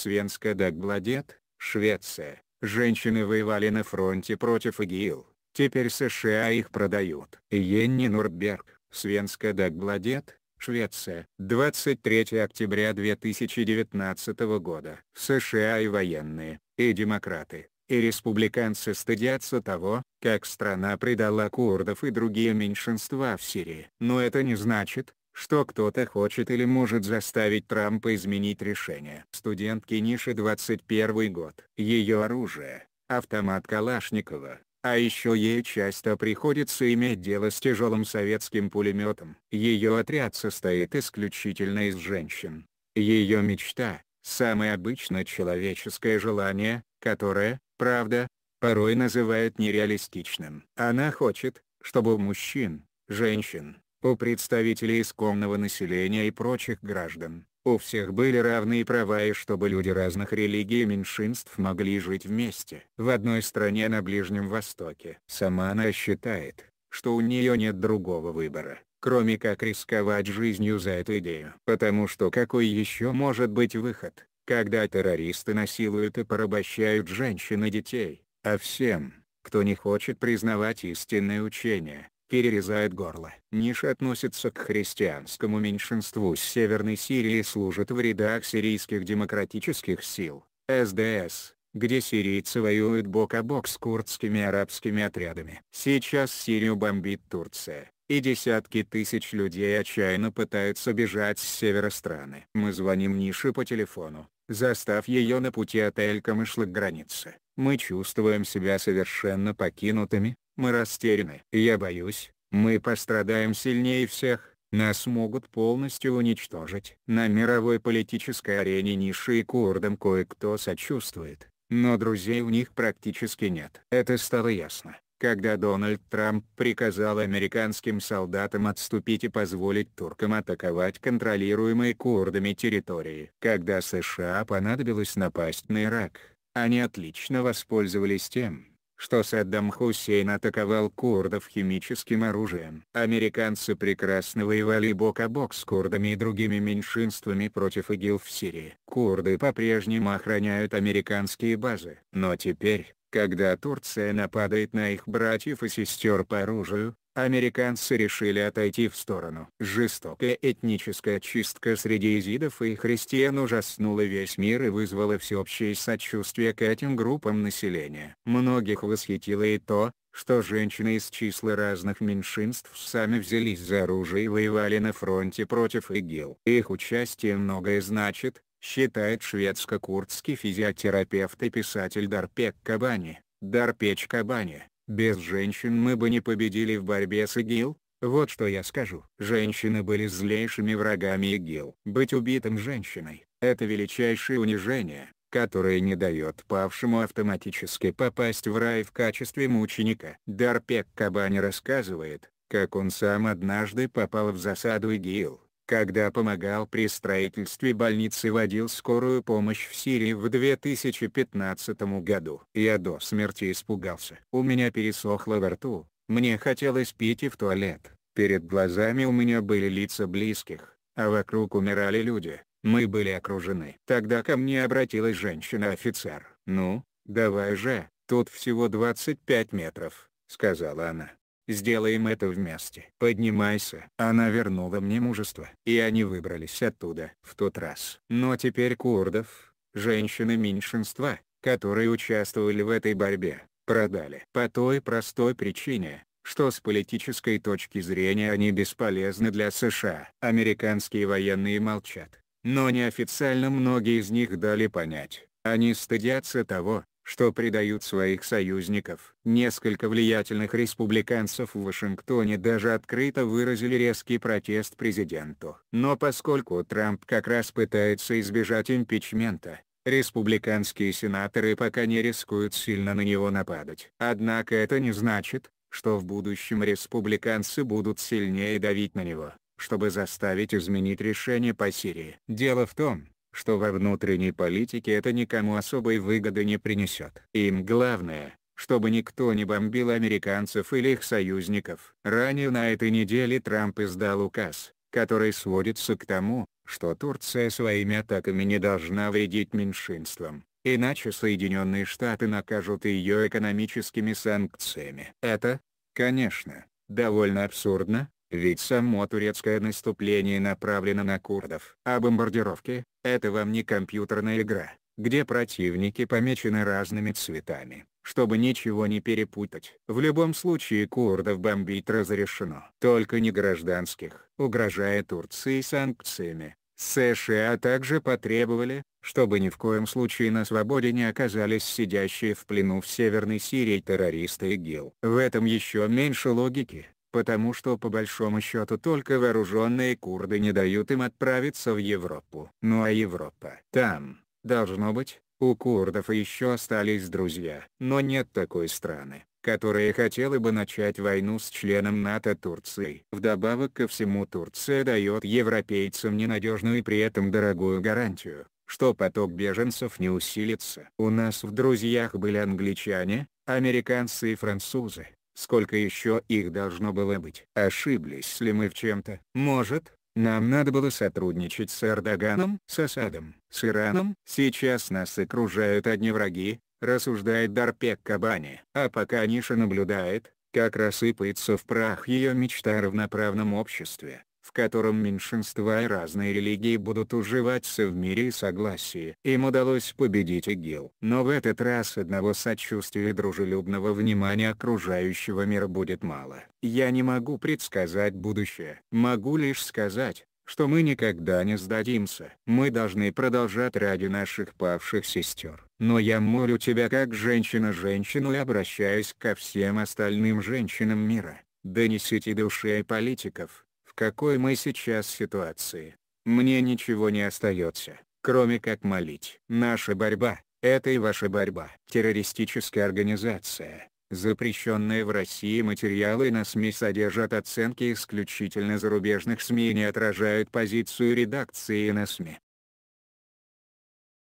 Свенска Дагбладет, Швеция, женщины воевали на фронте против ИГИЛ, теперь США их продают. Йенни Нурберг, Свенска Дагбладет, Швеция, 23 октября 2019 года. США и военные, и демократы, и республиканцы стыдятся того, как страна предала курдов и другие меньшинства в Сирии. Но это не значит, что кто-то хочет или может заставить Трампа изменить решение. Студентки Ниши 21 год. Ее оружие – автомат Калашникова. А еще ей часто приходится иметь дело с тяжелым советским пулеметом. Ее отряд состоит исключительно из женщин. Ее мечта – самое обычно человеческое желание, которое, правда, порой называют нереалистичным. Она хочет, чтобы у мужчин, женщин, у представителей исконного населения и прочих граждан. У всех были равные права и чтобы люди разных религий и меньшинств могли жить вместе. В одной стране на Ближнем Востоке. Сама она считает, что у нее нет другого выбора, кроме как рисковать жизнью за эту идею. Потому что какой еще может быть выход, когда террористы насилуют и порабощают женщин и детей, а всем, кто не хочет признавать истинное учение, перерезает горло. Ниша относится к христианскому меньшинству Северной Сирии и служит в рядах сирийских демократических сил, СДС, где сирийцы воюют бок о бок с курдскими арабскими отрядами. Сейчас Сирию бомбит Турция, и десятки тысяч людей отчаянно пытаются бежать с севера страны. Мы звоним Нише по телефону, застав ее на пути от Эль-Камышла границы. Мы чувствуем себя совершенно покинутыми, мы растеряны. Я боюсь, мы пострадаем сильнее всех, нас могут полностью уничтожить. На мировой политической арене ниши и курдам кое-кто сочувствует, но друзей у них практически нет. Это стало ясно, когда Дональд Трамп приказал американским солдатам отступить и позволить туркам атаковать контролируемые курдами территории. Когда США понадобилось напасть на Ирак, они отлично воспользовались тем, что Саддам Хусейн атаковал курдов химическим оружием. Американцы прекрасно воевали бок о бок с курдами и другими меньшинствами против ИГИЛ в Сирии. Курды по-прежнему охраняют американские базы. Но теперь, когда Турция нападает на их братьев и сестер по оружию, американцы решили отойти в сторону. Жестокая этническая чистка среди изидов и христиан ужаснула весь мир и вызвала всеобщее сочувствие к этим группам населения. Многих восхитило и то, что женщины из числа разных меньшинств сами взялись за оружие и воевали на фронте против ИГИЛ. Их участие многое значит, считает шведско-курдский физиотерапевт и писатель Дарпек Кабани. Дарпеч Кабани без женщин мы бы не победили в борьбе с ИГИЛ, вот что я скажу. Женщины были злейшими врагами ИГИЛ. Быть убитым женщиной – это величайшее унижение, которое не дает павшему автоматически попасть в рай в качестве мученика. Дарпек Кабани рассказывает, как он сам однажды попал в засаду ИГИЛ когда помогал при строительстве больницы водил скорую помощь в Сирии в 2015 году. Я до смерти испугался. У меня пересохло во рту, мне хотелось пить и в туалет. Перед глазами у меня были лица близких, а вокруг умирали люди. Мы были окружены. Тогда ко мне обратилась женщина-офицер. «Ну, давай же, тут всего 25 метров», — сказала она. Сделаем это вместе. Поднимайся. Она вернула мне мужество. И они выбрались оттуда. В тот раз. Но теперь курдов, женщины меньшинства, которые участвовали в этой борьбе, продали. По той простой причине, что с политической точки зрения они бесполезны для США. Американские военные молчат. Но неофициально многие из них дали понять, они стыдятся того, что предают своих союзников. Несколько влиятельных республиканцев в Вашингтоне даже открыто выразили резкий протест президенту. Но поскольку Трамп как раз пытается избежать импичмента, республиканские сенаторы пока не рискуют сильно на него нападать. Однако это не значит, что в будущем республиканцы будут сильнее давить на него чтобы заставить изменить решение по Сирии. Дело в том, что во внутренней политике это никому особой выгоды не принесет. Им главное, чтобы никто не бомбил американцев или их союзников. Ранее на этой неделе Трамп издал указ, который сводится к тому, что Турция своими атаками не должна вредить меньшинствам, иначе Соединенные Штаты накажут ее экономическими санкциями. Это, конечно, довольно абсурдно, ведь само турецкое наступление направлено на курдов. А бомбардировки – это вам не компьютерная игра, где противники помечены разными цветами, чтобы ничего не перепутать. В любом случае курдов бомбить разрешено. Только не гражданских. Угрожая Турции санкциями, США также потребовали, чтобы ни в коем случае на свободе не оказались сидящие в плену в Северной Сирии террористы ИГИЛ. В этом еще меньше логики потому что по большому счету только вооруженные курды не дают им отправиться в Европу. Ну а Европа? Там, должно быть, у курдов еще остались друзья. Но нет такой страны, которая хотела бы начать войну с членом НАТО Турции. Вдобавок ко всему Турция дает европейцам ненадежную и при этом дорогую гарантию, что поток беженцев не усилится. У нас в друзьях были англичане, американцы и французы. Сколько еще их должно было быть? Ошиблись ли мы в чем-то? Может, нам надо было сотрудничать с Эрдоганом, с Асадом, с Ираном. Сейчас нас окружают одни враги, рассуждает Дарпек Кабани. А пока Ниша наблюдает, как рассыпается в прах ее мечта о равноправном обществе, в котором меньшинства и разные религии будут уживаться в мире и согласии. Им удалось победить ИГИЛ. Но в этот раз одного сочувствия и дружелюбного внимания окружающего мира будет мало. Я не могу предсказать будущее. Могу лишь сказать, что мы никогда не сдадимся. Мы должны продолжать ради наших павших сестер. Но я молю тебя как женщина-женщину и обращаюсь ко всем остальным женщинам мира. Донесите и политиков, в какой мы сейчас ситуации. Мне ничего не остается, кроме как молить. Наша борьба, это и ваша борьба. Террористическая организация, Запрещенные в России материалы на СМИ содержат оценки исключительно зарубежных СМИ и не отражают позицию редакции на СМИ.